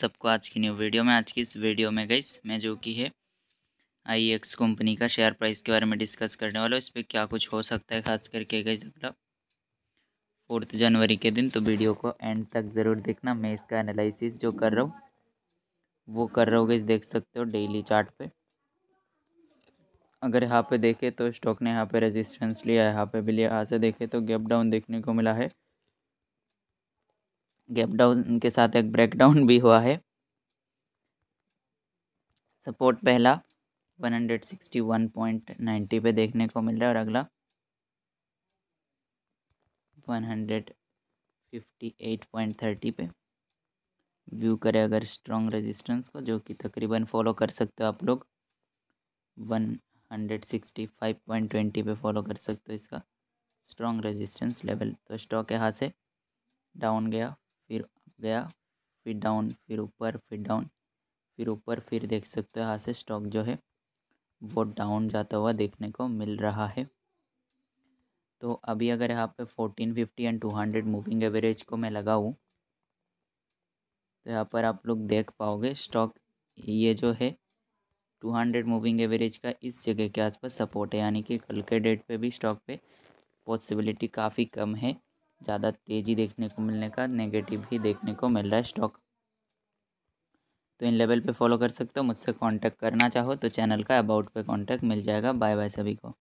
सबको आज की न्यू वीडियो में आज की इस वीडियो में गई मैं जो कि है आई एक्स कंपनी का शेयर प्राइस के बारे में डिस्कस करने वाला हूँ इस पर क्या कुछ हो सकता है खास करके गई अगर फोर्थ जनवरी के दिन तो वीडियो को एंड तक ज़रूर देखना मैं इसका एनालिसिस जो कर रहा हूँ वो कर रहा हूँ गई देख सकते हो डेली चार्ट पे अगर यहाँ पे देखें तो स्टॉक ने यहाँ पे रेजिस्टेंस लिया है यहाँ पे भी लिया यहाँ से तो गैप डाउन देखने को मिला है गैप डाउन के साथ एक ब्रेकडाउन भी हुआ है सपोर्ट पहला 161.90 पे देखने को मिल रहा है और अगला 158.30 पे व्यू करें अगर स्ट्रॉन्ग रेजिस्टेंस को जो कि तकरीबन फॉलो कर सकते हो आप लोग 165.20 पे फॉलो कर सकते हो इसका स्ट्रॉन्ग रेजिस्टेंस लेवल तो स्टॉक यहाँ से डाउन गया फिर गया फिर डाउन फिर ऊपर फिर डाउन फिर ऊपर फिर देख सकते हो यहाँ से स्टॉक जो है वो डाउन जाता हुआ देखने को मिल रहा है तो अभी अगर यहाँ पे fourteen fifty and two hundred moving average को मैं लगाऊँ तो यहाँ पर आप लोग देख पाओगे स्टॉक ये जो है टू हंड्रेड मूविंग एवरेज का इस जगह के आसपास सपोर्ट है यानी कि कल के डेट पे भी स्टॉक पे पॉसिबिलिटी काफ़ी कम है ज़्यादा तेज़ी देखने को मिलने का नेगेटिव ही देखने को मिल रहा है स्टॉक तो इन लेवल पे फॉलो कर सकते हो मुझसे कांटेक्ट करना चाहो तो चैनल का अबाउट पे कांटेक्ट मिल जाएगा बाय बाय सभी को